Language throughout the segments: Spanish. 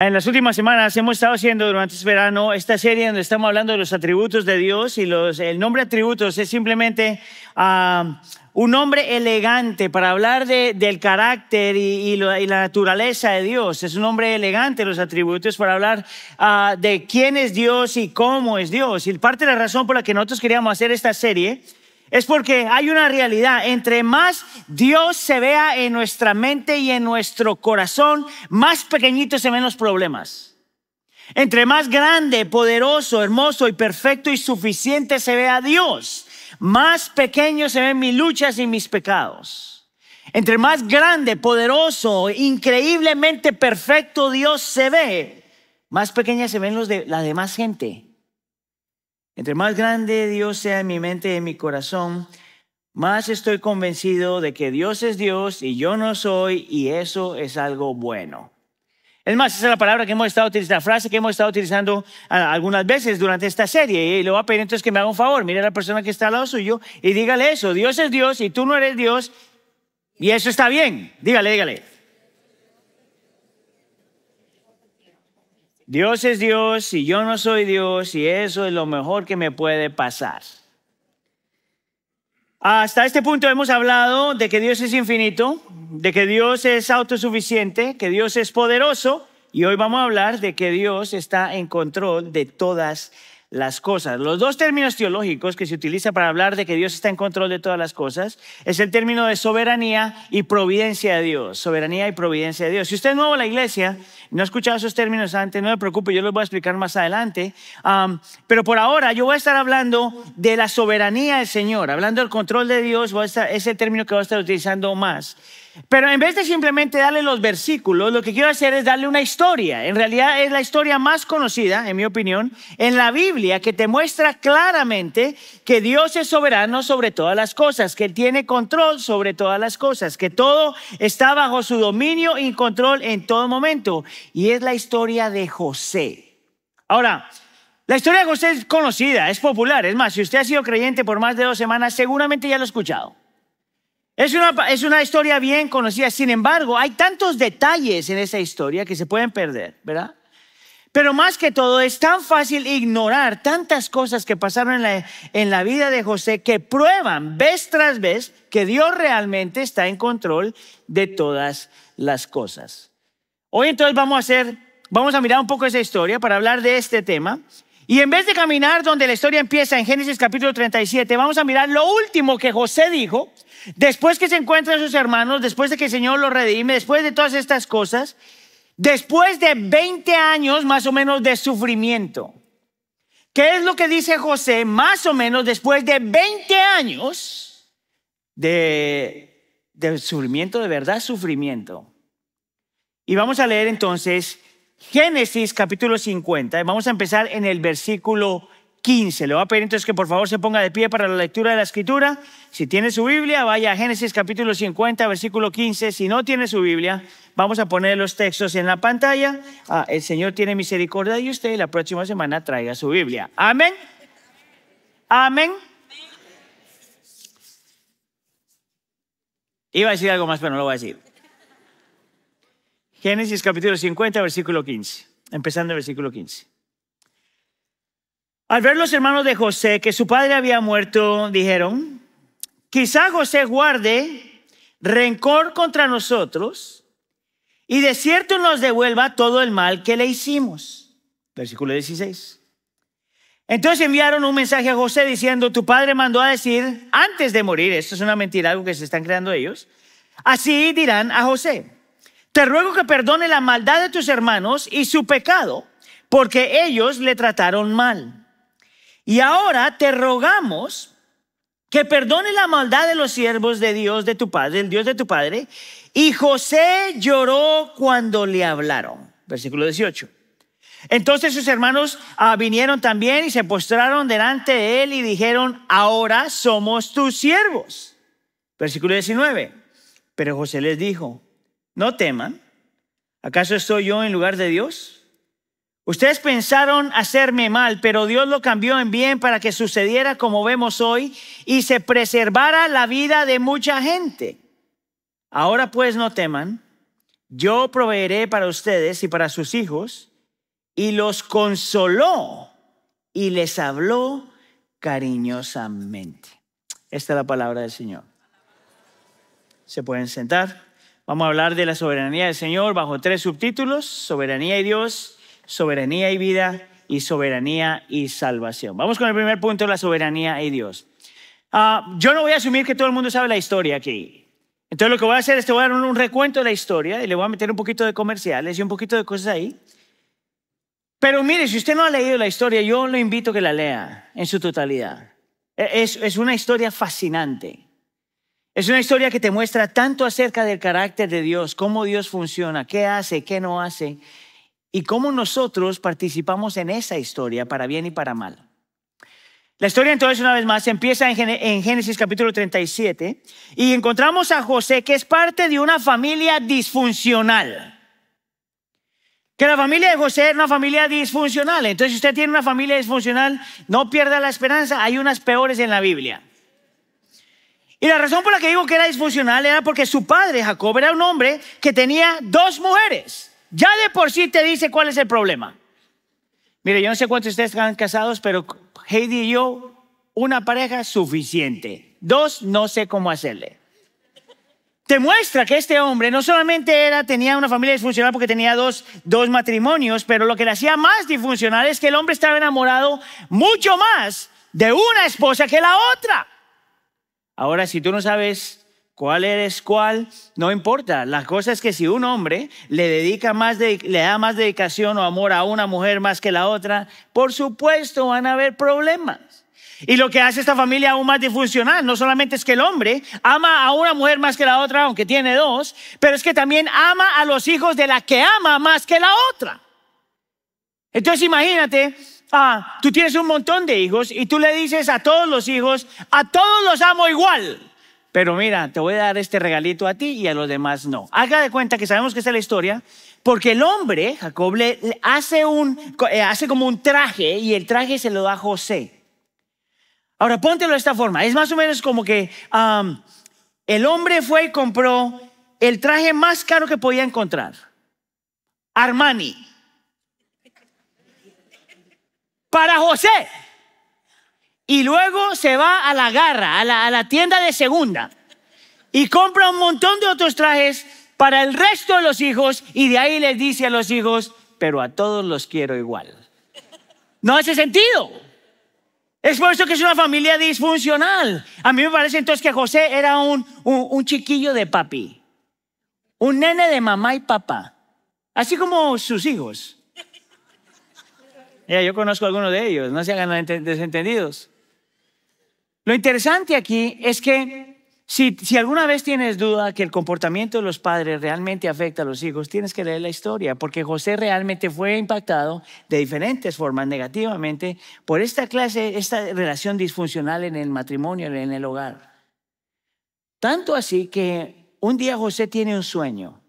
En las últimas semanas hemos estado haciendo durante este verano esta serie donde estamos hablando de los atributos de Dios y el nombre atributos es simplemente ah, un nombre elegante para hablar del carácter y, la naturaleza de Dios. Es un nombre elegante los atributos para hablar ah, de quién es Dios y cómo es Dios. Y parte de la razón por la que nosotros queríamos hacer esta serie es porque hay una realidad. Entre más Dios se vea en nuestra mente y en nuestro corazón, más pequeñitos se ven los problemas. Entre más grande, poderoso, hermoso y perfecto y suficiente se vea Dios, más pequeños se ven mis luchas y mis pecados. Entre más grande, poderoso, increíblemente perfecto Dios se ve, más pequeñas se ven los de, la demás gente. Entre más grande Dios sea en mi mente y en mi corazón, más estoy convencido de que Dios es Dios y yo no soy y eso es algo bueno. Es más, esa es la palabra que hemos estado utilizando, la frase que hemos estado utilizando algunas veces durante esta serie. Y le voy a pedir entonces que me haga un favor, mire a la persona que está al lado suyo y dígale eso, Dios es Dios y tú no eres Dios y eso está bien. Dígale, dígale. Dios es Dios y yo no soy Dios y eso es lo mejor que me puede pasar. Hasta este punto hemos hablado de que Dios es infinito, de que Dios es autosuficiente, que Dios es poderoso y hoy vamos a hablar de que Dios está en control de todas las cosas. Los dos términos teológicos que se utilizan para hablar de que Dios está en control de todas las cosas es el término de soberanía y providencia de Dios. Soberanía y providencia de Dios. Si usted es nuevo en la iglesia, no ha escuchado esos términos antes, no me preocupe, yo los voy a explicar más adelante. pero por ahora yo voy a estar hablando de la soberanía del Señor, hablando del control de Dios, ese es el término que voy a estar utilizando más. Pero en vez de simplemente darle los versículos, lo que quiero hacer es darle una historia. En realidad es la historia más conocida, en mi opinión, en la Biblia, que te muestra claramente que Dios es soberano sobre todas las cosas, que Él tiene control sobre todas las cosas, que todo está bajo su dominio y control en todo momento. Y es la historia de José. Ahora, la historia de José es conocida, es popular. Es más, si usted ha sido creyente por más de dos semanas, seguramente ya lo ha escuchado. Es una, historia bien conocida, sin embargo, hay tantos detalles en esa historia que se pueden perder, ¿verdad? Pero más que todo, es tan fácil ignorar tantas cosas que pasaron en la, en la, vida de José que prueban vez tras vez que Dios realmente está en control de todas las cosas. Hoy entonces vamos a hacer, vamos a mirar un poco esa historia para hablar de este tema y en vez de caminar donde la historia empieza en Génesis capítulo 37, vamos a mirar lo último que José dijo después que se encuentra sus hermanos, después de que el Señor lo redime, después de todas estas cosas, después de 20 años más o menos de sufrimiento. ¿Qué es lo que dice José más o menos después de 20 años de, de sufrimiento, de verdad sufrimiento? Y vamos a leer entonces Génesis capítulo 50. Vamos a empezar en el versículo 15. Le voy a pedir entonces que por favor se ponga de pie para la lectura de la escritura. Si tiene su Biblia, vaya a Génesis capítulo 50, versículo 15. Si no tiene su Biblia, vamos a poner los textos en la pantalla. Ah, el Señor tiene misericordia de usted y la próxima semana traiga su Biblia. Amén. Amén. Iba a decir algo más, pero no lo voy a decir. Génesis capítulo 50, versículo 15, empezando el versículo 15. Al ver los hermanos de José que su padre había muerto, dijeron, quizá José guarde rencor contra nosotros y de cierto nos devuelva todo el mal que le hicimos. Versículo 16. Entonces enviaron un mensaje a José diciendo, tu padre mandó a decir, antes de morir, esto es una mentira, algo que se están creando ellos, así dirán a José te ruego que perdone la maldad de tus hermanos y su pecado, porque ellos le trataron mal. Y ahora te rogamos que perdone la maldad de los siervos de Dios, de tu Padre, el Dios de tu Padre. Y José lloró cuando le hablaron. Versículo 18. Entonces sus hermanos ah, vinieron también y se postraron delante de él y dijeron, ahora somos tus siervos. Versículo 19. Pero José les dijo, no teman. ¿Acaso estoy yo en lugar de Dios? Ustedes pensaron hacerme mal, pero Dios lo cambió en bien para que sucediera como vemos hoy y se preservara la vida de mucha gente. Ahora pues no teman, yo proveeré para ustedes y para sus hijos. Y los consoló y les habló cariñosamente. Esta es la palabra del Señor. Se pueden sentar. Vamos a hablar de la soberanía del Señor bajo tres subtítulos, soberanía y Dios, soberanía y vida y soberanía y salvación. Vamos con el primer punto, la soberanía y Dios. Ah, yo no voy a asumir que todo el mundo sabe la historia aquí. Entonces lo que voy a hacer es te voy a dar un, recuento de la historia y le voy a meter un poquito de comerciales y un poquito de cosas ahí. Pero mire, si usted no ha leído la historia, yo lo invito a que la lea en su totalidad. E, es una historia fascinante. Es una historia que te muestra tanto acerca del carácter de Dios, cómo Dios funciona, qué hace, qué no hace, y cómo nosotros participamos en esa historia, para bien y para mal. La historia entonces, una vez más, empieza en Génesis capítulo 37 y encontramos a José que es parte de una familia disfuncional. Que la familia de José era una familia disfuncional. Entonces, si usted tiene una familia disfuncional, no pierda la esperanza. Hay unas peores en la Biblia. Y la razón por la que digo que era disfuncional era porque su padre, Jacob, era un hombre que tenía dos mujeres. Ya de por sí te dice cuál es el problema. Mire, yo no sé cuántos de ustedes están casados, pero Heidi y yo, una pareja suficiente. Dos, no sé cómo hacerle. Te muestra que este hombre no solamente era, tenía una familia disfuncional porque tenía dos, dos matrimonios, pero lo que le hacía más disfuncional es que el hombre estaba enamorado mucho más de una esposa que la otra. Ahora, si tú no sabes cuál eres cuál, no importa. La cosa es que si un hombre le, dedica más le da más dedicación o amor a una mujer más que la otra, por supuesto van a haber problemas. Y lo que hace esta familia aún más disfuncional, no solamente es que el hombre ama a una mujer más que la otra, aunque tiene dos, pero es que también ama a los hijos de la que ama más que la otra. Entonces imagínate ah, tú tienes un montón de hijos y tú le dices a todos los hijos, a todos los amo igual. Pero mira, te voy a dar este regalito a ti y a los demás no. Haga de cuenta que sabemos que es la historia, porque el hombre, Jacob, le hace, un, eh, hace como un traje y el traje se lo da a José. Ahora, póntelo de esta forma. Es más o menos como que el hombre fue y compró el traje más caro que podía encontrar. Armani para José. Y luego se va a la garra, a la, tienda de segunda, y compra un montón de otros trajes para el resto de los hijos, y de ahí les dice a los hijos, pero a todos los quiero igual. No hace sentido. Es por eso que es una familia disfuncional. A mí me parece entonces que José era un chiquillo de papi, un nene de mamá y papá, así como sus hijos yo conozco a algunos de ellos, no se hagan desentendidos. Lo interesante aquí es que si alguna vez tienes duda que el comportamiento de los padres realmente afecta a los hijos, tienes que leer la historia, porque José realmente fue impactado de diferentes formas negativamente por esta clase, esta relación disfuncional en el matrimonio, en el hogar. Tanto así que un día José tiene un sueño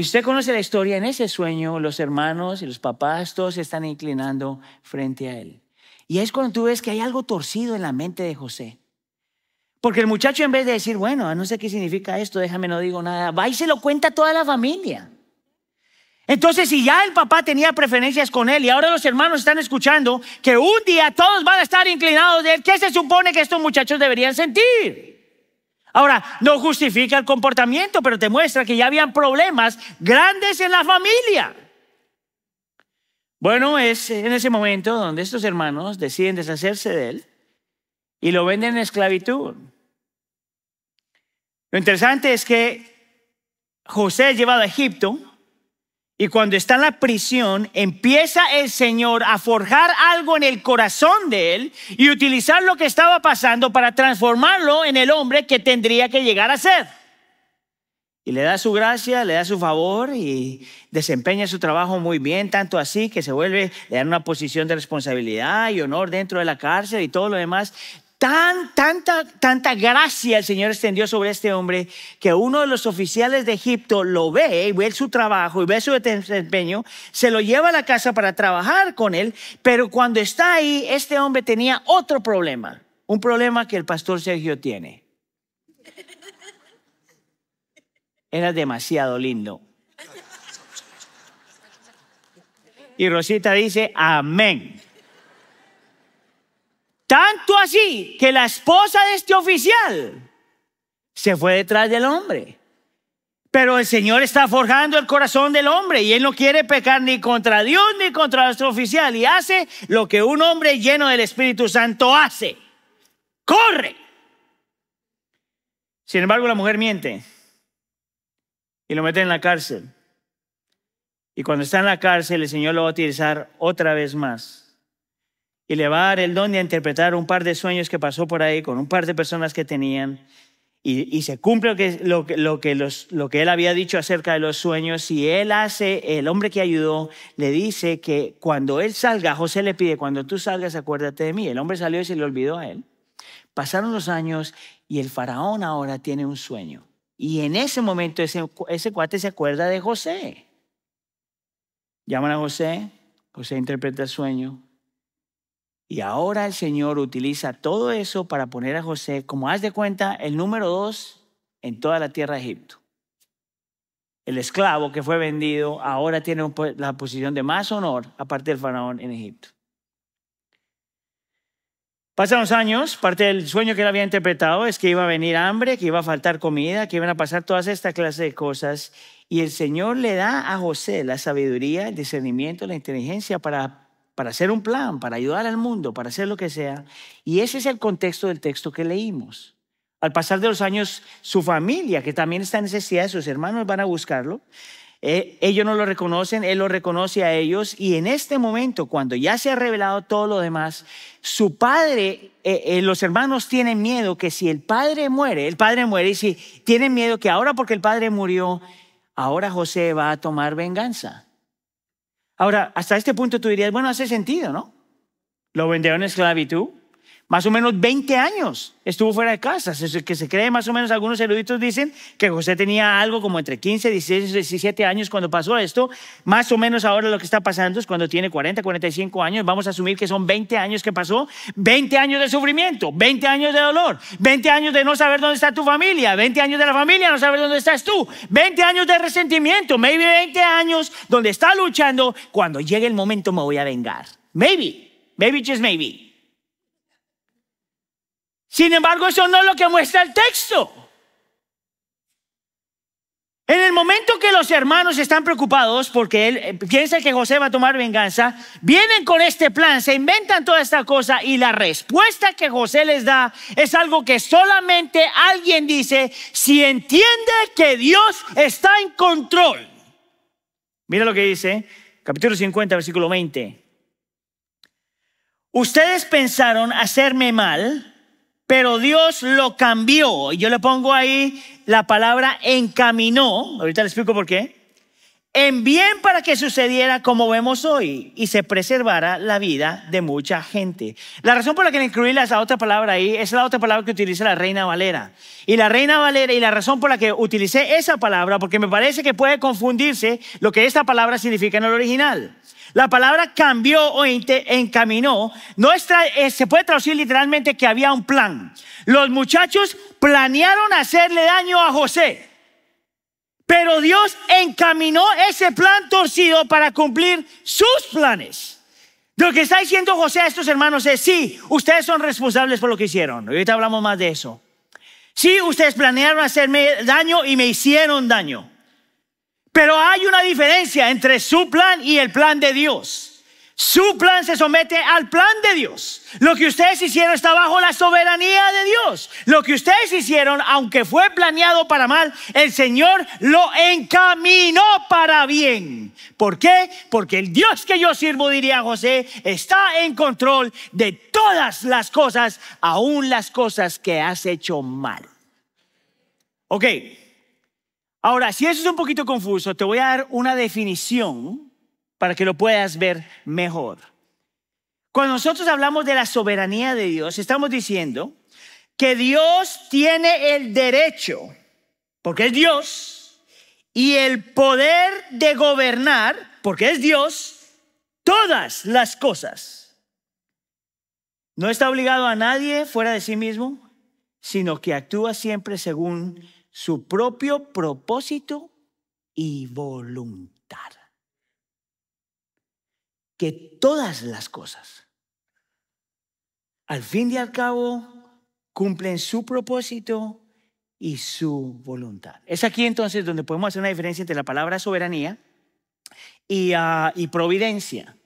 y usted conoce la historia, en ese sueño los hermanos y los papás, todos se están inclinando frente a él. Y es cuando tú ves que hay algo torcido en la mente de José. Porque el muchacho en vez de decir, bueno, no sé qué significa esto, déjame, no digo nada, va y se lo cuenta a toda la familia. Entonces, si ya el papá tenía preferencias con él y ahora los hermanos están escuchando que un día todos van a estar inclinados de él, ¿qué se supone que estos muchachos deberían sentir? Ahora, no justifica el comportamiento, pero te muestra que ya habían problemas grandes en la familia. Bueno, es en ese momento donde estos hermanos deciden deshacerse de él y lo venden en esclavitud. Lo interesante es que José es llevado a Egipto y cuando está en la prisión, empieza el Señor a forjar algo en el corazón de él y utilizar lo que estaba pasando para transformarlo en el hombre que tendría que llegar a ser. Y le da su gracia, le da su favor y desempeña su trabajo muy bien, tanto así que se vuelve, le una posición de responsabilidad y honor dentro de la cárcel y todo lo demás. Tan, tanta, tanta gracia el Señor extendió sobre este hombre que uno de los oficiales de Egipto lo ve y ve su trabajo y ve su desempeño, se lo lleva a la casa para trabajar con él, pero cuando está ahí, este hombre tenía otro problema, un problema que el pastor Sergio tiene. Era demasiado lindo. Y Rosita dice, amén. Tanto así que la esposa de este oficial se fue detrás del hombre. Pero el Señor está forjando el corazón del hombre y Él no quiere pecar ni contra Dios ni contra nuestro oficial. Y hace lo que un hombre lleno del Espíritu Santo hace. Corre. Sin embargo, la mujer miente y lo mete en la cárcel. Y cuando está en la cárcel, el Señor lo va a utilizar otra vez más y le va a dar el don de interpretar un par de sueños que pasó por ahí con un par de personas que tenían. Y, se cumple lo que, lo, que lo que él había dicho acerca de los sueños. Y él hace, el hombre que ayudó, le dice que cuando él salga, José le pide, cuando tú salgas, acuérdate de mí. El hombre salió y se le olvidó a él. Pasaron los años y el faraón ahora tiene un sueño. Y en ese momento ese, ese cuate se acuerda de José. Llaman a José, José interpreta el sueño, y ahora el Señor utiliza todo eso para poner a José, como haz de cuenta, el número dos en toda la tierra de Egipto. El esclavo que fue vendido ahora tiene la posición de más honor, aparte del faraón en Egipto. Pasan los años, parte del sueño que él había interpretado es que iba a venir hambre, que iba a faltar comida, que iban a pasar todas estas clases de cosas. Y el Señor le da a José la sabiduría, el discernimiento, la inteligencia para para hacer un plan, para ayudar al mundo, para hacer lo que sea. Y ese es el contexto del texto que leímos. Al pasar de los años, su familia, que también está en necesidad, sus hermanos van a buscarlo. Eh, ellos no lo reconocen, él lo reconoce a ellos. Y en este momento, cuando ya se ha revelado todo lo demás, su padre, eh, eh, los hermanos tienen miedo que si el padre muere, el padre muere, y si tienen miedo que ahora porque el padre murió, ahora José va a tomar venganza. Ahora, hasta este punto tú dirías, bueno, hace sentido, ¿no? Lo vendieron en esclavitud, más o menos 20 años estuvo fuera de casa. Que se cree, más o menos, algunos eruditos dicen que José tenía algo como entre 15, 16, 17 años cuando pasó esto. Más o menos ahora lo que está pasando es cuando tiene 40, 45 años, vamos a asumir que son 20 años que pasó, 20 años de sufrimiento, 20 años de dolor, 20 años de no saber dónde está tu familia, 20 años de la familia no saber dónde estás tú, 20 años de resentimiento, maybe 20 años donde está luchando, cuando llegue el momento me voy a vengar. Maybe, maybe just maybe. Sin embargo, eso no es lo que muestra el texto. En el momento que los hermanos están preocupados porque él eh, piensa que José va a tomar venganza, vienen con este plan, se inventan toda esta cosa y la respuesta que José les da es algo que solamente alguien dice si entiende que Dios está en control. Mira lo que dice, capítulo 50, versículo 20. Ustedes pensaron hacerme mal pero Dios lo cambió. y Yo le pongo ahí la palabra encaminó, ahorita le explico por qué, en bien para que sucediera como vemos hoy y se preservara la vida de mucha gente. La razón por la que incluí esa otra palabra ahí es la otra palabra que utiliza la Reina Valera. Y la Reina Valera y la razón por la que utilicé esa palabra, porque me parece que puede confundirse lo que esta palabra significa en el original. La palabra cambió o encaminó no eh, se puede traducir literalmente que había un plan. Los muchachos planearon hacerle daño a José, pero Dios encaminó ese plan torcido para cumplir sus planes. Lo que está diciendo José a estos hermanos es, sí, ustedes son responsables por lo que hicieron. Ahorita hablamos más de eso. Sí, ustedes planearon hacerme daño y me hicieron daño. Pero hay una diferencia entre su plan y el plan de Dios. Su plan se somete al plan de Dios. Lo que ustedes hicieron está bajo la soberanía de Dios. Lo que ustedes hicieron, aunque fue planeado para mal, el Señor lo encaminó para bien. ¿Por qué? Porque el Dios que yo sirvo, diría José, está en control de todas las cosas, aún las cosas que has hecho mal. Ok, Ahora, si eso es un poquito confuso, te voy a dar una definición para que lo puedas ver mejor. Cuando nosotros hablamos de la soberanía de Dios, estamos diciendo que Dios tiene el derecho, porque es Dios, y el poder de gobernar, porque es Dios, todas las cosas. No está obligado a nadie fuera de sí mismo, sino que actúa siempre según su propio propósito y voluntad. Que todas las cosas, al fin y al cabo, cumplen su propósito y su voluntad. Es aquí entonces donde podemos hacer una diferencia entre la palabra soberanía y, ah, providencia.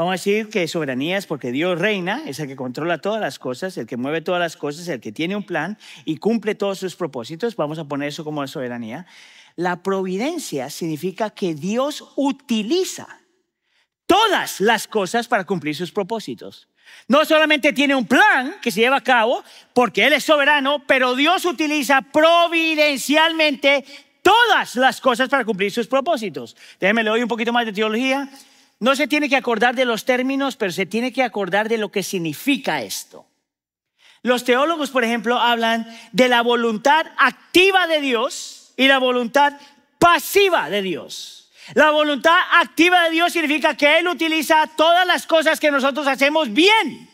Vamos a decir que soberanía es porque Dios reina, es el que controla todas las cosas, el que mueve todas las cosas, el que tiene un plan y cumple todos sus propósitos. Vamos a poner eso como soberanía. La providencia significa que Dios utiliza todas las cosas para cumplir sus propósitos. No solamente tiene un plan que se lleva a cabo porque Él es soberano, pero Dios utiliza providencialmente todas las cosas para cumplir sus propósitos. Déjenme le doy un poquito más de teología. No se tiene que acordar de los términos, pero se tiene que acordar de lo que significa esto. Los teólogos, por ejemplo, hablan de la voluntad activa de Dios y la voluntad pasiva de Dios. La voluntad activa de Dios significa que Él utiliza todas las cosas que nosotros hacemos bien.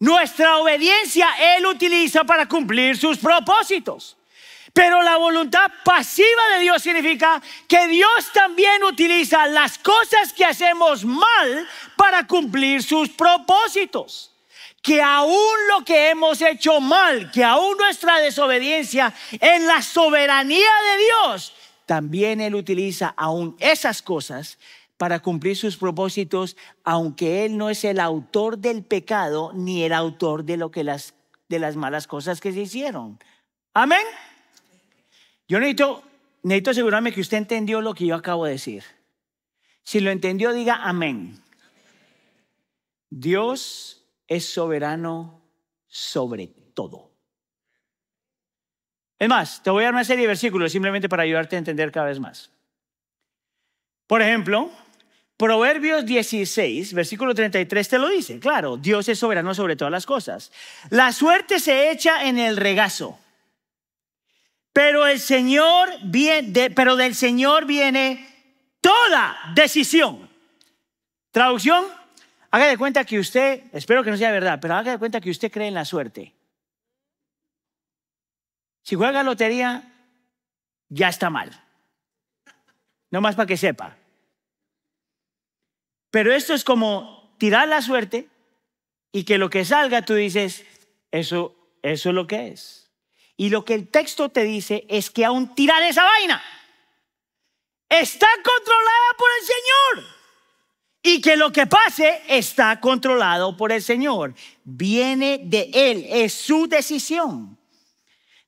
Nuestra obediencia Él utiliza para cumplir sus propósitos. Pero la voluntad pasiva de Dios significa que Dios también utiliza las cosas que hacemos mal para cumplir sus propósitos. Que aún lo que hemos hecho mal, que aún nuestra desobediencia en la soberanía de Dios, también Él utiliza aún esas cosas para cumplir sus propósitos, aunque Él no es el autor del pecado ni el autor de, lo que las, de las malas cosas que se hicieron. Amén. Yo necesito, asegurarme que usted entendió lo que yo acabo de decir. Si lo entendió, diga amén. Dios es soberano sobre todo. Es más, te voy a dar una serie de versículos simplemente para ayudarte a entender cada vez más. Por ejemplo, Proverbios 16, versículo 33 te lo dice, claro, Dios es soberano sobre todas las cosas. La suerte se echa en el regazo. Pero el Señor viene, pero del Señor viene toda decisión. Traducción, haga de cuenta que usted, espero que no sea verdad, pero haga de cuenta que usted cree en la suerte. Si juega lotería, ya está mal. No más para que sepa. Pero esto es como tirar la suerte y que lo que salga tú dices, eso, eso es lo que es. Y lo que el texto te dice es que aún tirar esa vaina está controlada por el Señor. Y que lo que pase está controlado por el Señor. Viene de Él, es su decisión.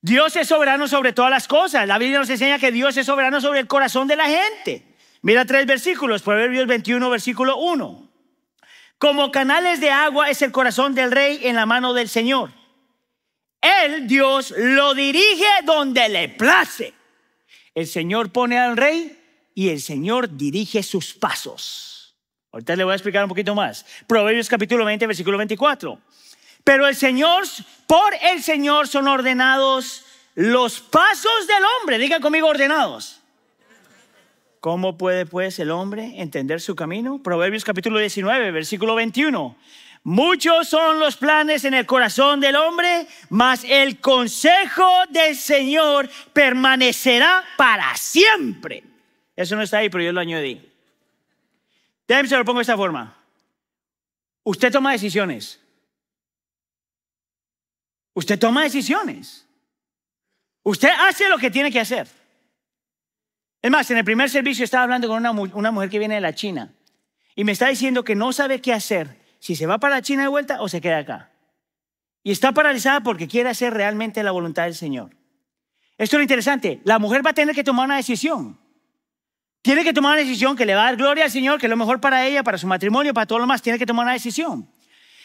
Dios es soberano sobre todas las cosas. La Biblia nos enseña que Dios es soberano sobre el corazón de la gente. Mira tres versículos, Proverbios 21, versículo 1. Como canales de agua es el corazón del rey en la mano del Señor. Él, Dios, lo dirige donde le place. El Señor pone al rey y el Señor dirige sus pasos. Ahorita le voy a explicar un poquito más. Proverbios capítulo 20, versículo 24. Pero el Señor, por el Señor son ordenados los pasos del hombre. Diga conmigo ordenados. ¿Cómo puede pues el hombre entender su camino? Proverbios capítulo 19, versículo 21. Muchos son los planes en el corazón del hombre, mas el consejo del Señor permanecerá para siempre. Eso no está ahí, pero yo lo añadí. Déjeme se lo pongo de esta forma. Usted toma decisiones. Usted toma decisiones. Usted hace lo que tiene que hacer. Es más, en el primer servicio estaba hablando con una, una mujer que viene de la China y me está diciendo que no sabe qué hacer si se va para China de vuelta o se queda acá. Y está paralizada porque quiere hacer realmente la voluntad del Señor. Esto es lo interesante. La mujer va a tener que tomar una decisión. Tiene que tomar una decisión que le va a dar gloria al Señor, que es lo mejor para ella, para su matrimonio, para todo lo más. Tiene que tomar una decisión.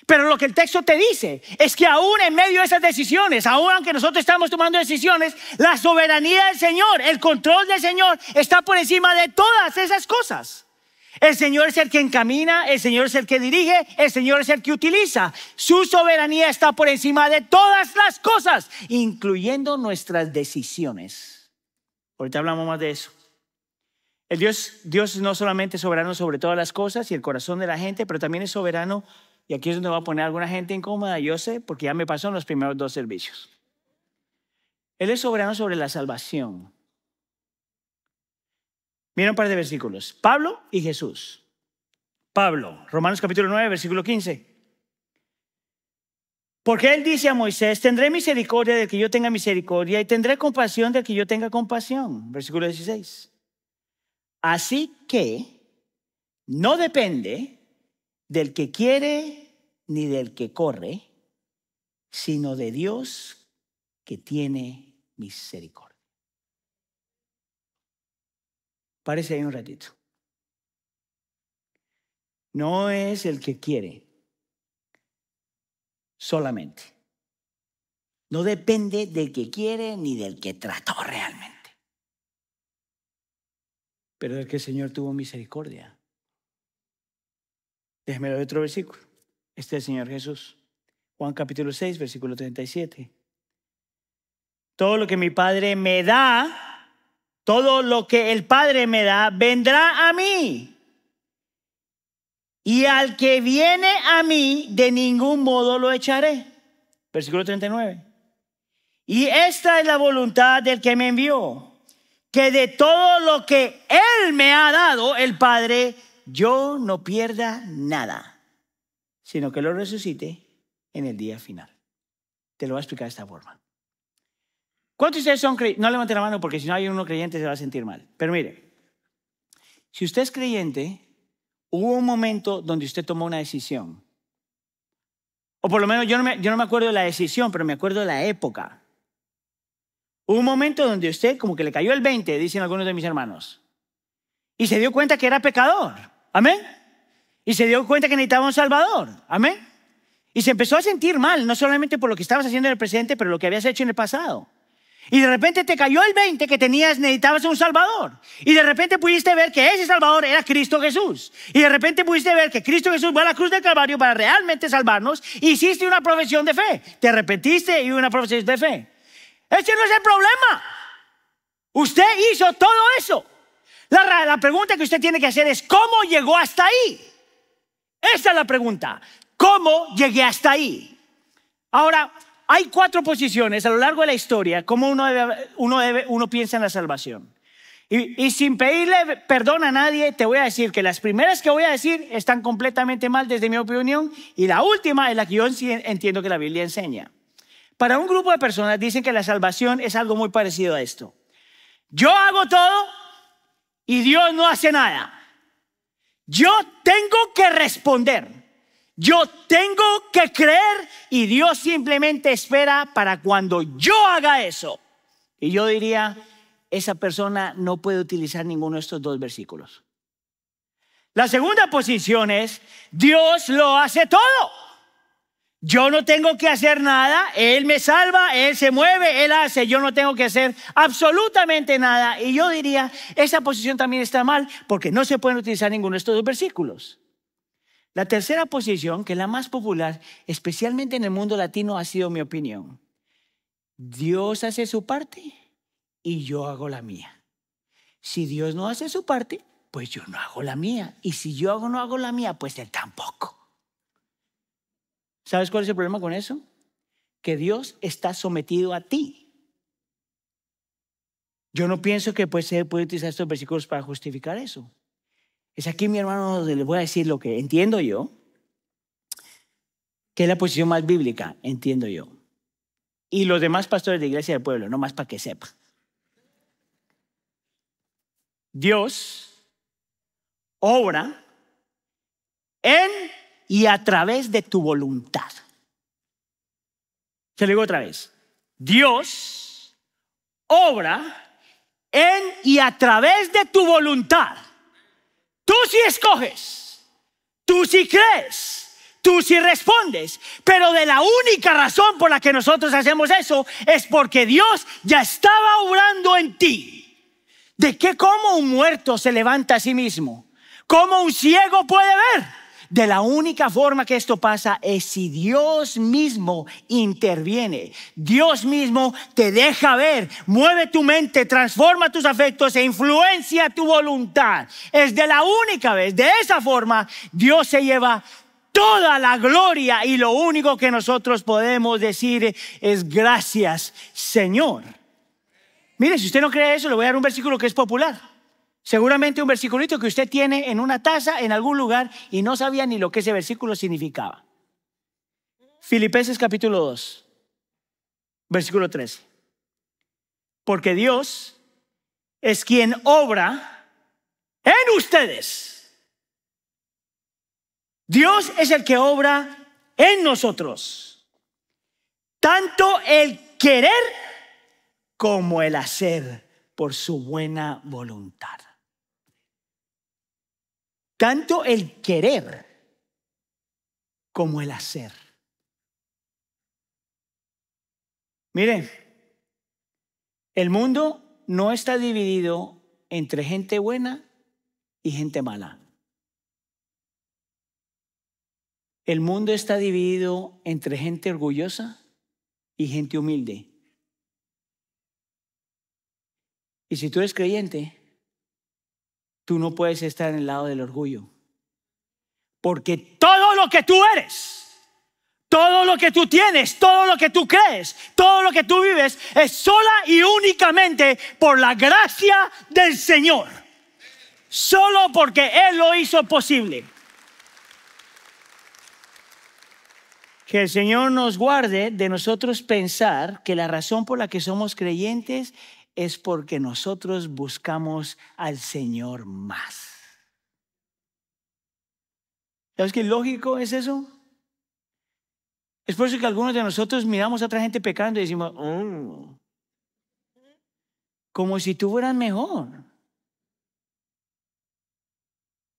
Pero lo que el texto te dice es que aún en medio de esas decisiones, aún aunque nosotros estamos tomando decisiones, la soberanía del Señor, el control del Señor está por encima de todas esas cosas. El Señor es el que encamina, el Señor es el que dirige, el Señor es el que utiliza. Su soberanía está por encima de todas las cosas, incluyendo nuestras decisiones. Ahorita hablamos más de eso. El Dios, Dios no solamente es soberano sobre todas las cosas y el corazón de la gente, pero también es soberano, y aquí es donde va a poner a alguna gente incómoda, yo sé, porque ya me pasó en los primeros dos servicios. Él es soberano sobre la salvación. Mira un par de versículos. Pablo y Jesús. Pablo, Romanos capítulo 9, versículo 15. Porque él dice a Moisés, tendré misericordia del que yo tenga misericordia y tendré compasión del que yo tenga compasión. Versículo 16. Así que no depende del que quiere ni del que corre, sino de Dios que tiene misericordia. Parece ahí un ratito. No es el que quiere solamente. No depende del que quiere ni del que trató realmente. Pero del que el Señor tuvo misericordia. Déjeme ver otro versículo. Este es el Señor Jesús. Juan capítulo 6, versículo 37. Todo lo que mi Padre me da, todo lo que el Padre me da vendrá a mí. Y al que viene a mí, de ningún modo lo echaré. Versículo 39. Y esta es la voluntad del que me envió, que de todo lo que Él me ha dado, el Padre, yo no pierda nada, sino que lo resucite en el día final. Te lo voy a explicar de esta forma. ¿Cuántos de ustedes son creyentes? No levanten la mano porque si no hay uno creyente se va a sentir mal. Pero mire, si usted es creyente, hubo un momento donde usted tomó una decisión. O por lo menos yo no me, yo no me acuerdo de la decisión, pero me acuerdo de la época. Hubo un momento donde usted como que le cayó el 20, dicen algunos de mis hermanos. Y se dio cuenta que era pecador. Amén. Y se dio cuenta que necesitaba un salvador. Amén. Y se empezó a sentir mal, no solamente por lo que estabas haciendo en el presente, pero lo que habías hecho en el pasado. Y de repente te cayó el 20 que tenías, necesitabas un Salvador. Y de repente pudiste ver que ese Salvador era Cristo Jesús. Y de repente pudiste ver que Cristo Jesús va a la cruz del Calvario para realmente salvarnos. Hiciste una profesión de fe. Te arrepentiste y una profesión de fe. Ese no es el problema. Usted hizo todo eso. La, la pregunta que usted tiene que hacer es, ¿cómo llegó hasta ahí? Esa es la pregunta. ¿Cómo llegué hasta ahí? Ahora, hay cuatro posiciones a lo largo de la historia, como uno, uno, piensa en la salvación. Y, y, sin pedirle perdón a nadie, te voy a decir que las primeras que voy a decir están completamente mal desde mi opinión y la última es la que yo entiendo que la Biblia enseña. Para un grupo de personas dicen que la salvación es algo muy parecido a esto. Yo hago todo y Dios no hace nada. Yo tengo que responder. Yo tengo que creer y Dios simplemente espera para cuando yo haga eso. Y yo diría, esa persona no puede utilizar ninguno de estos dos versículos. La segunda posición es, Dios lo hace todo. Yo no tengo que hacer nada, Él me salva, Él se mueve, Él hace, yo no tengo que hacer absolutamente nada. Y yo diría, esa posición también está mal porque no se pueden utilizar ninguno de estos dos versículos. La tercera posición, que es la más popular, especialmente en el mundo latino, ha sido mi opinión. Dios hace su parte y yo hago la mía. Si Dios no hace su parte, pues yo no hago la mía. Y si yo no hago la mía, pues Él tampoco. ¿Sabes cuál es el problema con eso? Que Dios está sometido a ti. Yo no pienso que pues, se puede utilizar estos versículos para justificar eso. Es aquí, mi hermano, les voy a decir lo que entiendo yo, que es la posición más bíblica, entiendo yo. Y los demás pastores de iglesia del pueblo, no más para que sepa. Dios obra en y a través de tu voluntad. Se lo digo otra vez. Dios obra en y a través de tu voluntad. Tú sí escoges, tú sí crees, tú sí respondes, pero de la única razón por la que nosotros hacemos eso es porque Dios ya estaba obrando en ti. ¿De qué cómo un muerto se levanta a sí mismo? ¿Cómo un ciego puede ver? De la única forma que esto pasa es si Dios mismo interviene. Dios mismo te deja ver, mueve tu mente, transforma tus afectos e influencia tu voluntad. Es de la única vez, de esa forma, Dios se lleva toda la gloria y lo único que nosotros podemos decir es gracias Señor. Mire, si usted no cree eso, le voy a dar un versículo que es popular. Seguramente un versículo que usted tiene en una taza en algún lugar y no sabía ni lo que ese versículo significaba. Filipenses capítulo 2, versículo 13. Porque Dios es quien obra en ustedes. Dios es el que obra en nosotros. Tanto el querer como el hacer por su buena voluntad tanto el querer como el hacer. Miren, el mundo no está dividido entre gente buena y gente mala. El mundo está dividido entre gente orgullosa y gente humilde. Y si tú eres creyente, tú no puedes estar en el lado del orgullo. Porque todo lo que tú eres, todo lo que tú tienes, todo lo que tú crees, todo lo que tú vives es sola y únicamente por la gracia del Señor. Solo porque Él lo hizo posible. Que el Señor nos guarde de nosotros pensar que la razón por la que somos creyentes es porque nosotros buscamos al Señor más. ¿Sabes qué lógico es eso? Es por eso que algunos de nosotros miramos a otra gente pecando y decimos, oh". como si tú fueras mejor.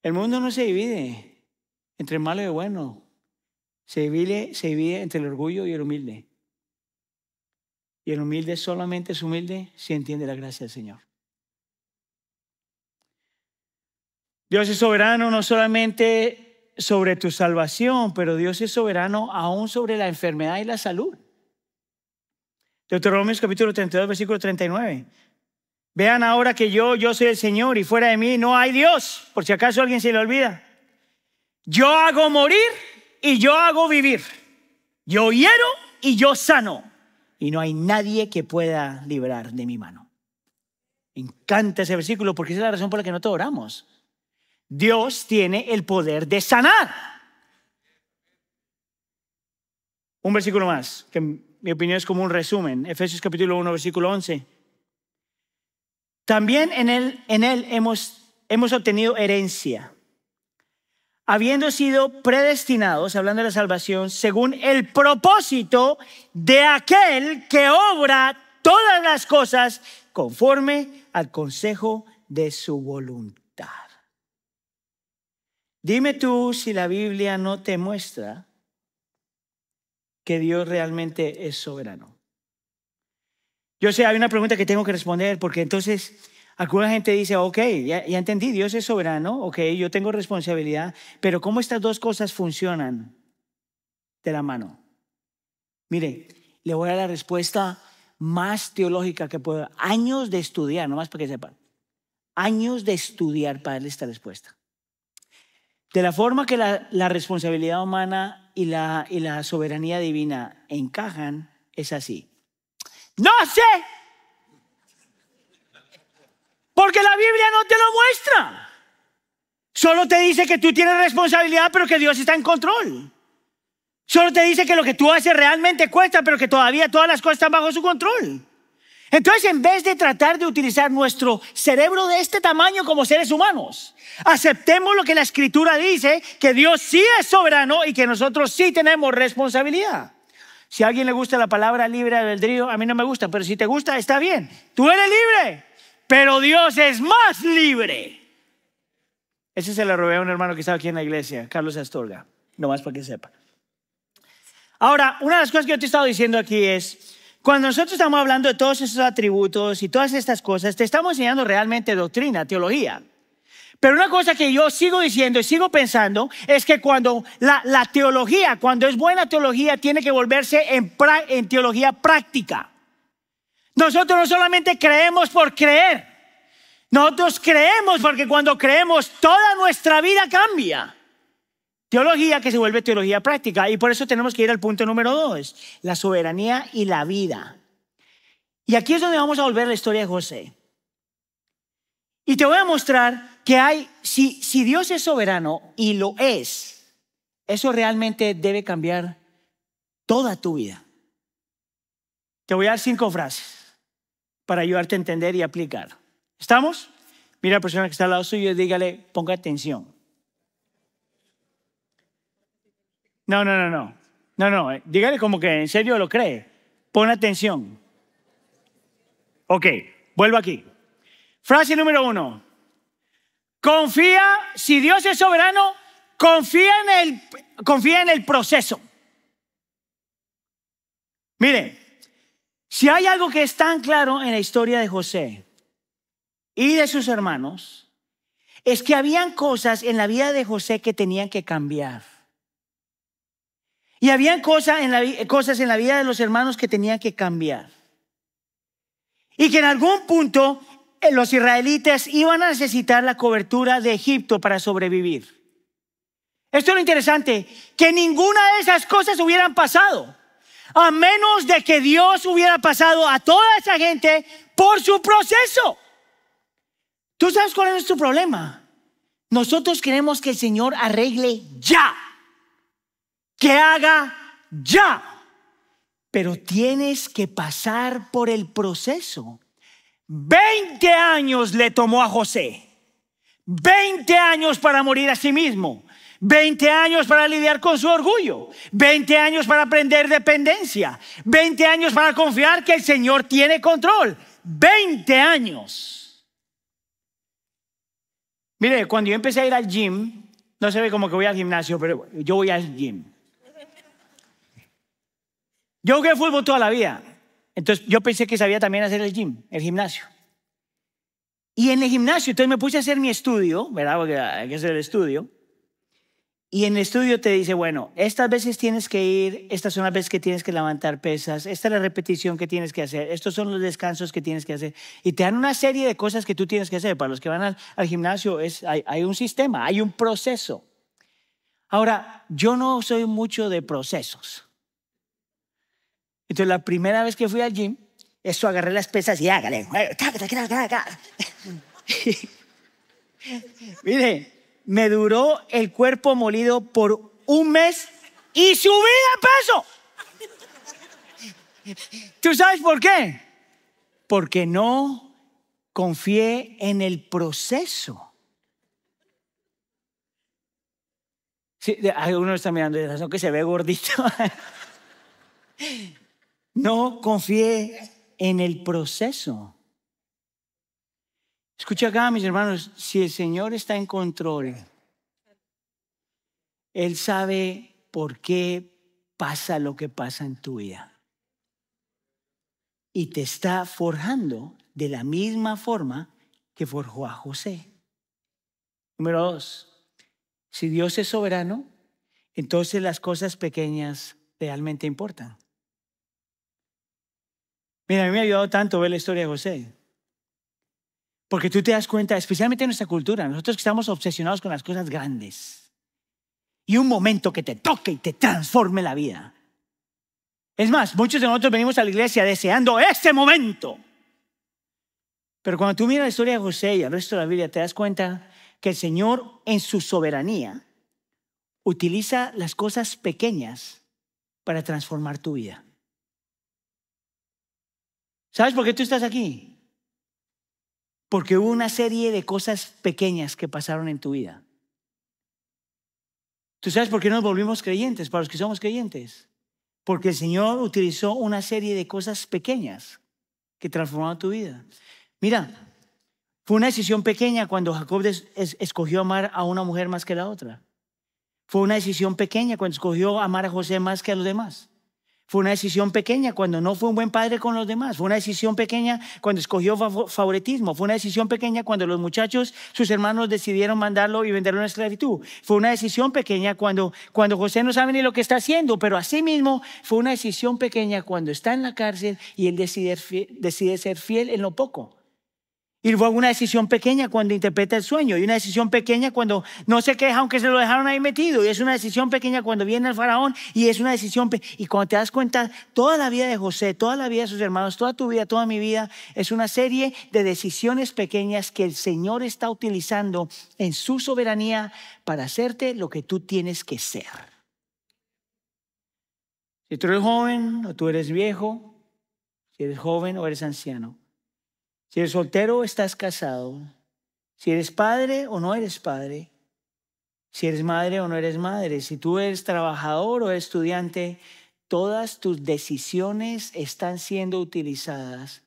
El mundo no se divide entre malo y bueno. Se divide, se divide entre el orgullo y el humilde. Y el humilde solamente es humilde si entiende la gracia del Señor. Dios es soberano no solamente sobre tu salvación, pero Dios es soberano aún sobre la enfermedad y la salud. Deuteronomio capítulo 32, versículo 39. Vean ahora que yo, yo soy el Señor y fuera de mí no hay Dios, por si acaso alguien se le olvida. Yo hago morir y yo hago vivir. Yo hiero y yo sano y no hay nadie que pueda librar de mi mano. Me encanta ese versículo porque esa es la razón por la que no te oramos. Dios tiene el poder de sanar. Un versículo más, que en mi opinión es como un resumen. Efesios capítulo 1, versículo 11. También en él, en él hemos obtenido herencia habiendo sido predestinados, hablando de la salvación, según el propósito de aquel que obra todas las cosas conforme al consejo de su voluntad. Dime tú si la Biblia no te muestra que Dios realmente es soberano. Yo sé, hay una pregunta que tengo que responder porque entonces Alguna gente dice, ok, ya, entendí, Dios es soberano, ok, yo tengo responsabilidad, pero ¿cómo estas dos cosas funcionan de la mano? Mire, le voy a dar la respuesta más teológica que puedo, Años de estudiar, nomás para que sepan. Años de estudiar para darle esta respuesta. De la forma que la, responsabilidad humana y la, y la soberanía divina encajan, es así. No sé porque la Biblia no te lo muestra. Solo te dice que tú tienes responsabilidad, pero que Dios está en control. Solo te dice que lo que tú haces realmente cuesta, pero que todavía todas las cosas están bajo su control. Entonces, en vez de tratar de utilizar nuestro cerebro de este tamaño como seres humanos, aceptemos lo que la escritura dice, que Dios sí es soberano y que nosotros sí tenemos responsabilidad. Si a alguien le gusta la palabra libre del albedrío, a mí no me gusta, pero si te gusta, está bien. Tú eres libre pero Dios es más libre. Ese se lo robé a un hermano que estaba aquí en la iglesia, Carlos Astorga, nomás para que sepa. Ahora, una de las cosas que yo te he estado diciendo aquí es, cuando nosotros estamos hablando de todos esos atributos y todas estas cosas, te estamos enseñando realmente doctrina, teología. Pero una cosa que yo sigo diciendo y sigo pensando es que cuando la, teología, cuando es buena teología, tiene que volverse en teología práctica. Nosotros no solamente creemos por creer, nosotros creemos porque cuando creemos toda nuestra vida cambia. Teología que se vuelve teología práctica. Y por eso tenemos que ir al punto número dos, la soberanía y la vida. Y aquí es donde vamos a volver la historia de José. Y te voy a mostrar que hay, si, si Dios es soberano y lo es, eso realmente debe cambiar toda tu vida. Te voy a dar cinco frases para ayudarte a entender y aplicar. ¿Estamos? Mira a la persona que está al lado suyo dígale, ponga atención. No, no, no, no. No, no, eh, dígale como que en serio lo cree. Pon atención. Ok, vuelvo aquí. Frase número uno. Confía, si Dios es soberano, confía en el, confía en el proceso. Mire, si hay algo que es tan claro en la historia de José y de sus hermanos, es que habían cosas en la vida de José que tenían que cambiar. Y habían cosas en la, cosas en la vida de los hermanos que tenían que cambiar. Y que en algún punto eh, los israelitas iban a necesitar la cobertura de Egipto para sobrevivir. Esto es lo interesante, que ninguna de esas cosas hubieran pasado a menos de que Dios hubiera pasado a toda esa gente por su proceso. ¿Tú sabes cuál es nuestro problema? Nosotros queremos que el Señor arregle ya, que haga ya, pero tienes que pasar por el proceso. Veinte años le tomó a José, Veinte años para morir a sí mismo. 20 años para lidiar con su orgullo, 20 años para aprender dependencia, 20 años para confiar que el Señor tiene control, 20 años. Mire, cuando yo empecé a ir al gym, no se ve como que voy al gimnasio, pero yo voy al gym. Yo jugué fútbol toda la vida, entonces yo pensé que sabía también hacer el gym, el gimnasio. Y en el gimnasio, entonces me puse a hacer mi estudio, ¿verdad? hay que hacer el estudio. Y en el estudio te dice, bueno, estas veces tienes que ir, estas son las veces que tienes que levantar pesas, esta es la repetición que tienes que hacer, estos son los descansos que tienes que hacer. Y te dan una serie de cosas que tú tienes que hacer. Para los que van al, gimnasio es, hay, un sistema, hay un proceso. Ahora, yo no soy mucho de procesos. Entonces, la primera vez que fui al gym, eso agarré las pesas y hágale. Mire, me duró el cuerpo molido por un mes y subí de peso. ¿Tú sabes por qué? Porque no confié en el proceso. Sí, algunos están mirando y razón que se ve gordito. No confié en el proceso. Escucha acá, mis hermanos, si el Señor está en control, Él sabe por qué pasa lo que pasa en tu vida. Y te está forjando de la misma forma que forjó a José. Número dos, si Dios es soberano, entonces las cosas pequeñas realmente importan. Mira, a mí me ha ayudado tanto ver la historia de José. Porque tú te das cuenta, especialmente en nuestra cultura, nosotros que estamos obsesionados con las cosas grandes. Y un momento que te toque y te transforme la vida. Es más, muchos de nosotros venimos a la iglesia deseando ese momento. Pero cuando tú miras la historia de José y el resto de la Biblia, te das cuenta que el Señor en su soberanía utiliza las cosas pequeñas para transformar tu vida. ¿Sabes por qué tú estás aquí? porque hubo una serie de cosas pequeñas que pasaron en tu vida. ¿Tú sabes por qué nos volvimos creyentes, para los que somos creyentes? Porque el Señor utilizó una serie de cosas pequeñas que transformaron tu vida. Mira, fue una decisión pequeña cuando Jacob escogió amar a una mujer más que a la otra. Fue una decisión pequeña cuando escogió amar a José más que a los demás. Fue una decisión pequeña cuando no fue un buen padre con los demás. Fue una decisión pequeña cuando escogió favoritismo. Fue una decisión pequeña cuando los muchachos, sus hermanos, decidieron mandarlo y venderlo en esclavitud. Fue una decisión pequeña cuando, cuando José no sabe ni lo que está haciendo, pero asimismo fue una decisión pequeña cuando está en la cárcel y él decide ser fiel en lo poco. Y luego una decisión pequeña cuando interpreta el sueño, y una decisión pequeña cuando no se queja aunque se lo dejaron ahí metido, y es una decisión pequeña cuando viene el faraón, y es una decisión, y cuando te das cuenta, toda la vida de José, toda la vida de sus hermanos, toda tu vida, toda mi vida, es una serie de decisiones pequeñas que el Señor está utilizando en su soberanía para hacerte lo que tú tienes que ser. Si tú eres joven o tú eres viejo, si eres joven o eres anciano, si eres soltero o estás casado, si eres padre o no eres padre, si eres madre o no eres madre, si tú eres trabajador o estudiante, todas tus decisiones están siendo utilizadas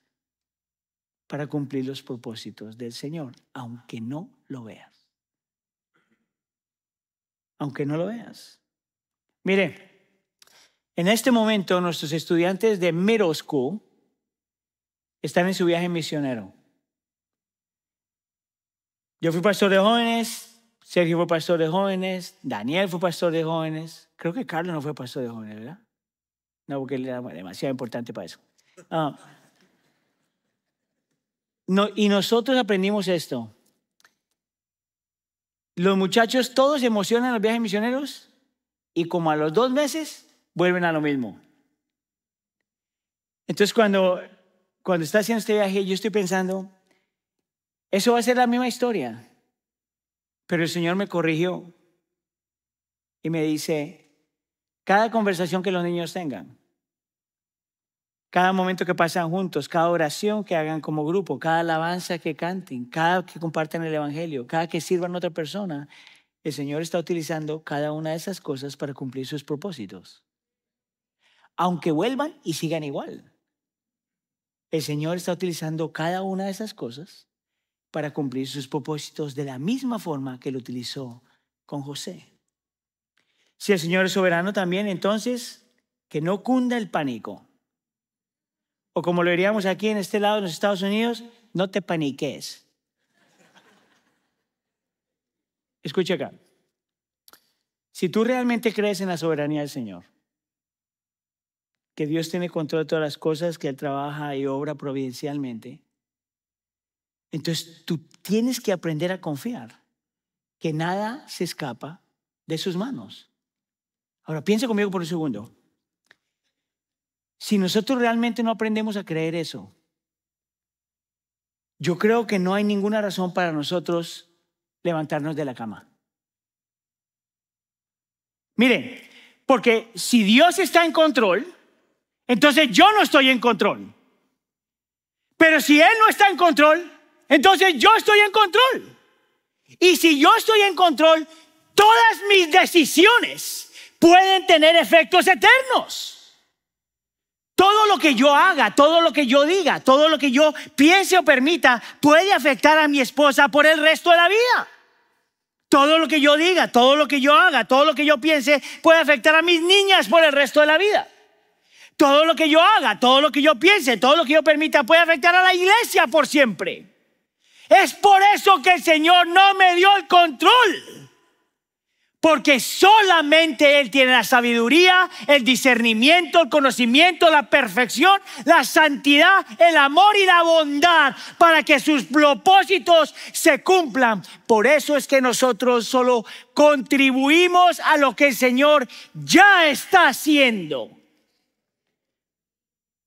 para cumplir los propósitos del Señor, aunque no lo veas. Aunque no lo veas. Mire, en este momento nuestros estudiantes de middle school están en su viaje misionero. Yo fui pastor de jóvenes, Sergio fue pastor de jóvenes, Daniel fue pastor de jóvenes. Creo que Carlos no fue pastor de jóvenes, ¿verdad? No, porque él era demasiado importante para eso. Ah. y nosotros aprendimos esto. Los muchachos todos se emocionan los viajes misioneros y como a los dos meses vuelven a lo mismo. Entonces cuando cuando está haciendo este viaje, yo estoy pensando, eso va a ser la misma historia. Pero el Señor me corrigió y me dice, cada conversación que los niños tengan, cada momento que pasan juntos, cada oración que hagan como grupo, cada alabanza que canten, cada que compartan el Evangelio, cada que sirvan a otra persona, el Señor está utilizando cada una de esas cosas para cumplir sus propósitos. Aunque vuelvan y sigan igual. El Señor está utilizando cada una de esas cosas para cumplir sus propósitos de la misma forma que lo utilizó con José. Si el Señor es soberano también, entonces que no cunda el pánico. O como lo diríamos aquí en este lado de los Estados Unidos, no te paniques. Escucha acá. Si tú realmente crees en la soberanía del Señor, que Dios tiene control de todas las cosas, que Él trabaja y obra providencialmente. Entonces tú tienes que aprender a confiar, que nada se escapa de sus manos. Ahora piensa conmigo por un segundo. Si nosotros realmente no aprendemos a creer eso, yo creo que no hay ninguna razón para nosotros levantarnos de la cama. Miren, porque si Dios está en control, entonces yo no estoy en control. Pero si Él no está en control, entonces yo estoy en control. Y si yo estoy en control, todas mis decisiones pueden tener efectos eternos. Todo lo que yo haga, todo lo que yo diga, todo lo que yo piense o permita puede afectar a mi esposa por el resto de la vida. Todo lo que yo diga, todo lo que yo haga, todo lo que yo piense puede afectar a mis niñas por el resto de la vida. Todo lo que yo haga, todo lo que yo piense, todo lo que yo permita puede afectar a la iglesia por siempre. Es por eso que el Señor no me dio el control. Porque solamente Él tiene la sabiduría, el discernimiento, el conocimiento, la perfección, la santidad, el amor y la bondad para que sus propósitos se cumplan. Por eso es que nosotros solo contribuimos a lo que el Señor ya está haciendo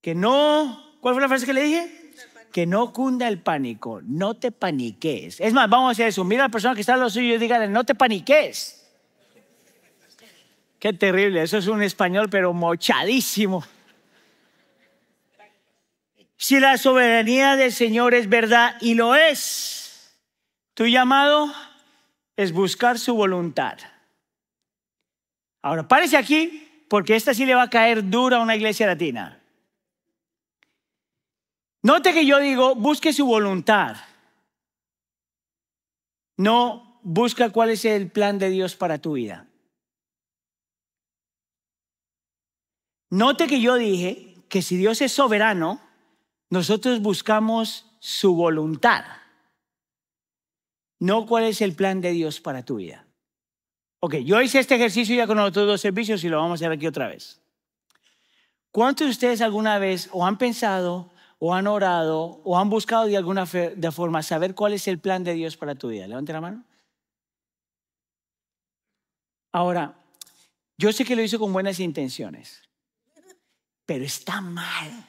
que no, ¿cuál fue la frase que le dije? Que no cunda el pánico, no te paniques. Es más, vamos a hacer eso. Mira a la persona que está a lo suyo y dígale, no te paniques. Qué terrible, eso es un español, pero mochadísimo. Si la soberanía del Señor es verdad y lo es, tu llamado es buscar su voluntad. Ahora, párese aquí, porque esta sí le va a caer dura a una iglesia latina. Note que yo digo, busque su voluntad. No busca cuál es el plan de Dios para tu vida. Note que yo dije que si Dios es soberano, nosotros buscamos su voluntad, no cuál es el plan de Dios para tu vida. Ok, yo hice este ejercicio ya con los otros dos servicios y lo vamos a ver aquí otra vez. ¿Cuántos de ustedes alguna vez o han pensado o han orado o han buscado de alguna forma saber cuál es el plan de Dios para tu vida. Levante la mano. Ahora, yo sé que lo hizo con buenas intenciones, pero está mal.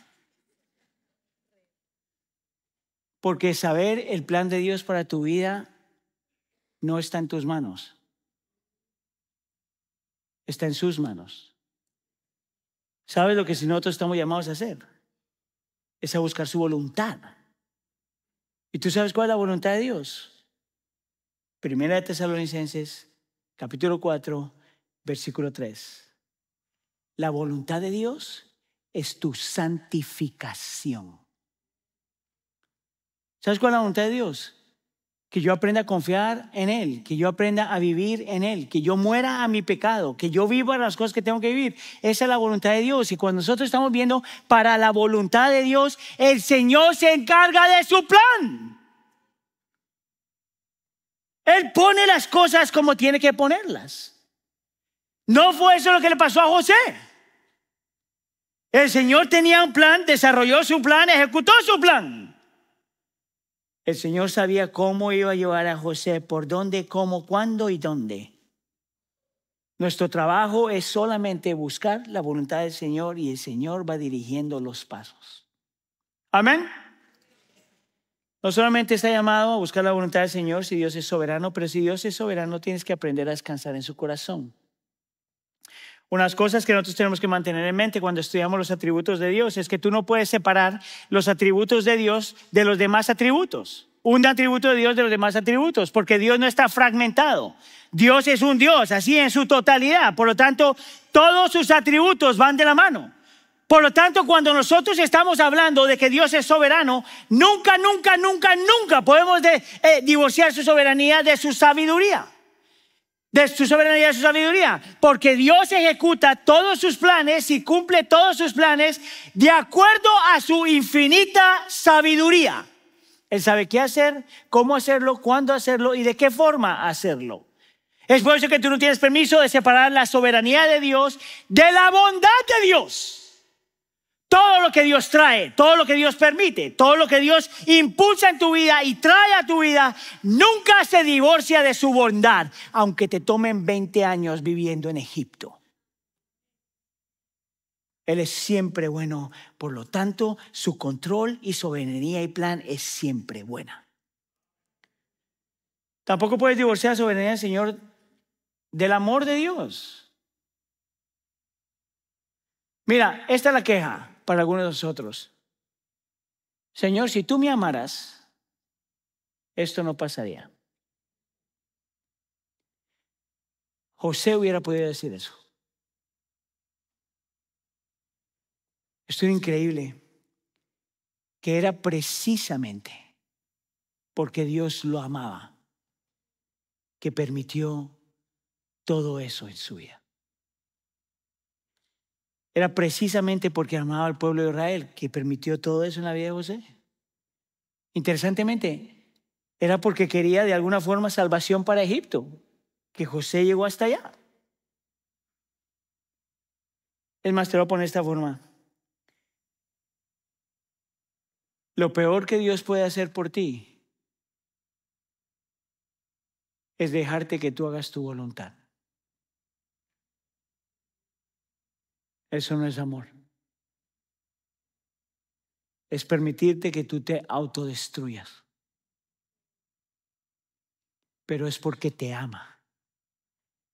Porque saber el plan de Dios para tu vida no está en tus manos, está en sus manos. ¿Sabes lo que si nosotros estamos llamados a hacer? es a buscar su voluntad. ¿Y tú sabes cuál es la voluntad de Dios? Primera de Tesalonicenses, capítulo 4, versículo 3. La voluntad de Dios es tu santificación. ¿Sabes cuál es la voluntad de Dios? que yo aprenda a confiar en Él, que yo aprenda a vivir en Él, que yo muera a mi pecado, que yo viva las cosas que tengo que vivir. Esa es la voluntad de Dios. Y cuando nosotros estamos viendo para la voluntad de Dios, el Señor se encarga de su plan. Él pone las cosas como tiene que ponerlas. No fue eso lo que le pasó a José. El Señor tenía un plan, desarrolló su plan, ejecutó su plan. El Señor sabía cómo iba a llevar a José, por dónde, cómo, cuándo y dónde. Nuestro trabajo es solamente buscar la voluntad del Señor y el Señor va dirigiendo los pasos. Amén. No solamente está llamado a buscar la voluntad del Señor si Dios es soberano, pero si Dios es soberano tienes que aprender a descansar en su corazón. Unas cosas que nosotros tenemos que mantener en mente cuando estudiamos los atributos de Dios es que tú no puedes separar los atributos de Dios de los demás atributos. Un atributo de Dios de los demás atributos, porque Dios no está fragmentado. Dios es un Dios, así en su totalidad. Por lo tanto, todos sus atributos van de la mano. Por lo tanto, cuando nosotros estamos hablando de que Dios es soberano, nunca, nunca, nunca, nunca podemos eh, divorciar su soberanía de su sabiduría de su soberanía y su sabiduría, porque Dios ejecuta todos sus planes y cumple todos sus planes de acuerdo a su infinita sabiduría. Él sabe qué hacer, cómo hacerlo, cuándo hacerlo y de qué forma hacerlo. Es por eso que tú no tienes permiso de separar la soberanía de Dios de la bondad de Dios. Todo lo que Dios trae, todo lo que Dios permite, todo lo que Dios impulsa en tu vida y trae a tu vida, nunca se divorcia de su bondad, aunque te tomen 20 años viviendo en Egipto. Él es siempre bueno, por lo tanto, su control y soberanía y plan es siempre buena. Tampoco puedes divorciar la soberanía del Señor del amor de Dios. Mira, esta es la queja para algunos de nosotros. Señor, si tú me amaras, esto no pasaría. José hubiera podido decir eso. Esto es increíble, que era precisamente porque Dios lo amaba que permitió todo eso en su vida era precisamente porque amaba al pueblo de Israel que permitió todo eso en la vida de José. Interesantemente, era porque quería de alguna forma salvación para Egipto, que José llegó hasta allá. El más, pone de esta forma. Lo peor que Dios puede hacer por ti es dejarte que tú hagas tu voluntad. Eso no es amor. Es permitirte que tú te autodestruyas. Pero es porque te ama,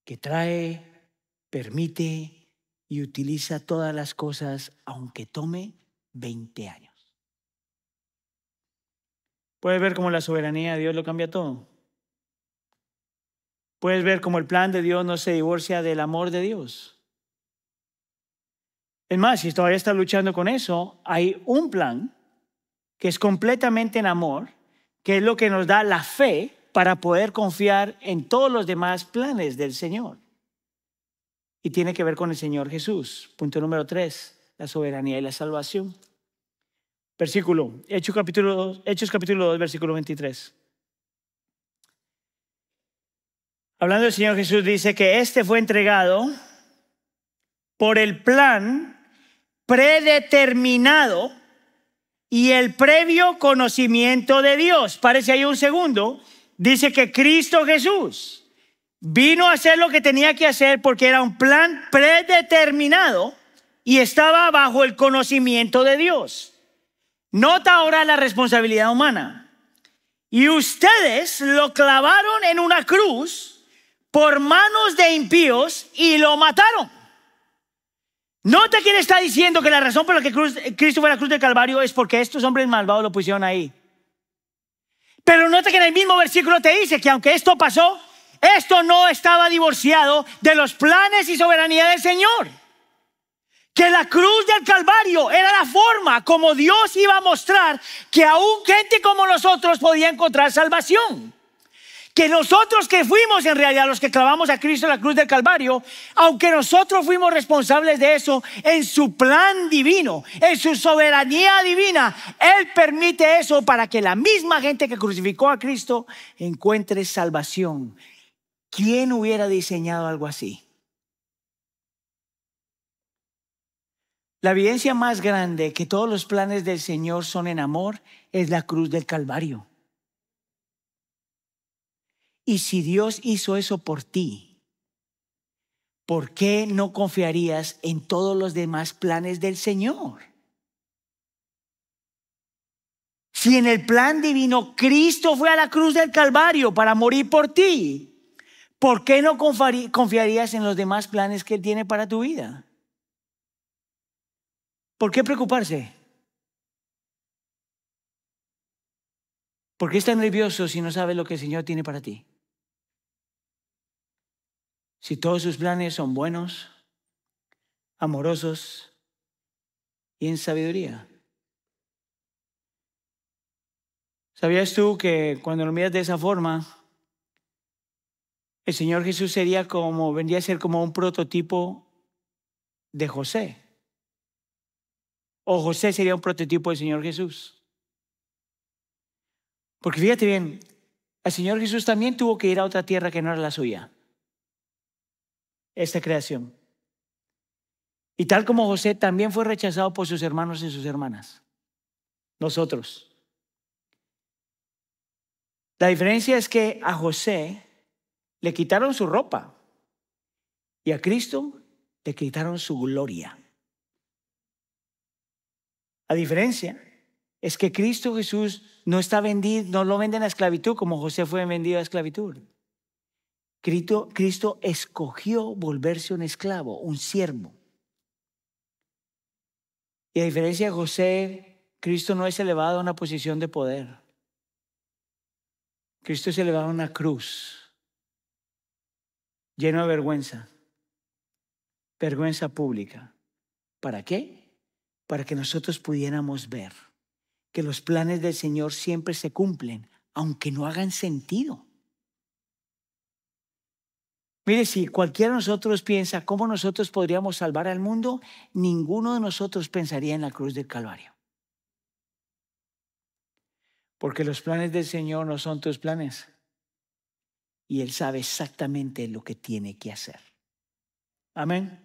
que trae, permite y utiliza todas las cosas aunque tome 20 años. Puedes ver cómo la soberanía de Dios lo cambia todo. Puedes ver cómo el plan de Dios no se divorcia del amor de Dios. Es más, si todavía está luchando con eso, hay un plan que es completamente en amor, que es lo que nos da la fe para poder confiar en todos los demás planes del Señor. Y tiene que ver con el Señor Jesús. Punto número tres, la soberanía y la salvación. Versículo, Hechos capítulo 2, Hechos capítulo 2 versículo 23. Hablando del Señor Jesús dice que este fue entregado por el plan predeterminado y el previo conocimiento de Dios. Parece ahí un segundo. Dice que Cristo Jesús vino a hacer lo que tenía que hacer porque era un plan predeterminado y estaba bajo el conocimiento de Dios. Nota ahora la responsabilidad humana. Y ustedes lo clavaron en una cruz por manos de impíos y lo mataron. Nota quién está diciendo que la razón por la que Cristo fue a la cruz del Calvario es porque estos hombres malvados lo pusieron ahí. Pero nota que en el mismo versículo te dice que aunque esto pasó, esto no estaba divorciado de los planes y soberanía del Señor. Que la cruz del Calvario era la forma como Dios iba a mostrar que aún gente como nosotros podía encontrar salvación que nosotros que fuimos en realidad los que clavamos a Cristo en la cruz del Calvario, aunque nosotros fuimos responsables de eso, en su plan divino, en su soberanía divina, Él permite eso para que la misma gente que crucificó a Cristo encuentre salvación. ¿Quién hubiera diseñado algo así? La evidencia más grande que todos los planes del Señor son en amor es la cruz del Calvario. Y si Dios hizo eso por ti, ¿por qué no confiarías en todos los demás planes del Señor? Si en el plan divino Cristo fue a la cruz del Calvario para morir por ti, ¿por qué no confiarías en los demás planes que Él tiene para tu vida? ¿Por qué preocuparse? ¿Por qué estás nervioso si no sabes lo que el Señor tiene para ti? si todos sus planes son buenos, amorosos y en sabiduría. ¿Sabías tú que cuando lo miras de esa forma, el Señor Jesús sería como, vendría a ser como un prototipo de José? O José sería un prototipo del Señor Jesús. Porque fíjate bien, el Señor Jesús también tuvo que ir a otra tierra que no era la suya esta creación. Y tal como José también fue rechazado por sus hermanos y sus hermanas, nosotros. La diferencia es que a José le quitaron su ropa y a Cristo le quitaron su gloria. La diferencia es que Cristo Jesús no está vendido, no lo venden a esclavitud como José fue vendido a esclavitud. Cristo, escogió volverse un esclavo, un siervo. Y a diferencia de José, Cristo no es elevado a una posición de poder. Cristo es elevado a una cruz, lleno de vergüenza, vergüenza pública. ¿Para qué? Para que nosotros pudiéramos ver que los planes del Señor siempre se cumplen, aunque no hagan sentido. Mire, si cualquiera de nosotros piensa cómo nosotros podríamos salvar al mundo, ninguno de nosotros pensaría en la cruz del Calvario. Porque los planes del Señor no son tus planes. Y Él sabe exactamente lo que tiene que hacer. Amén.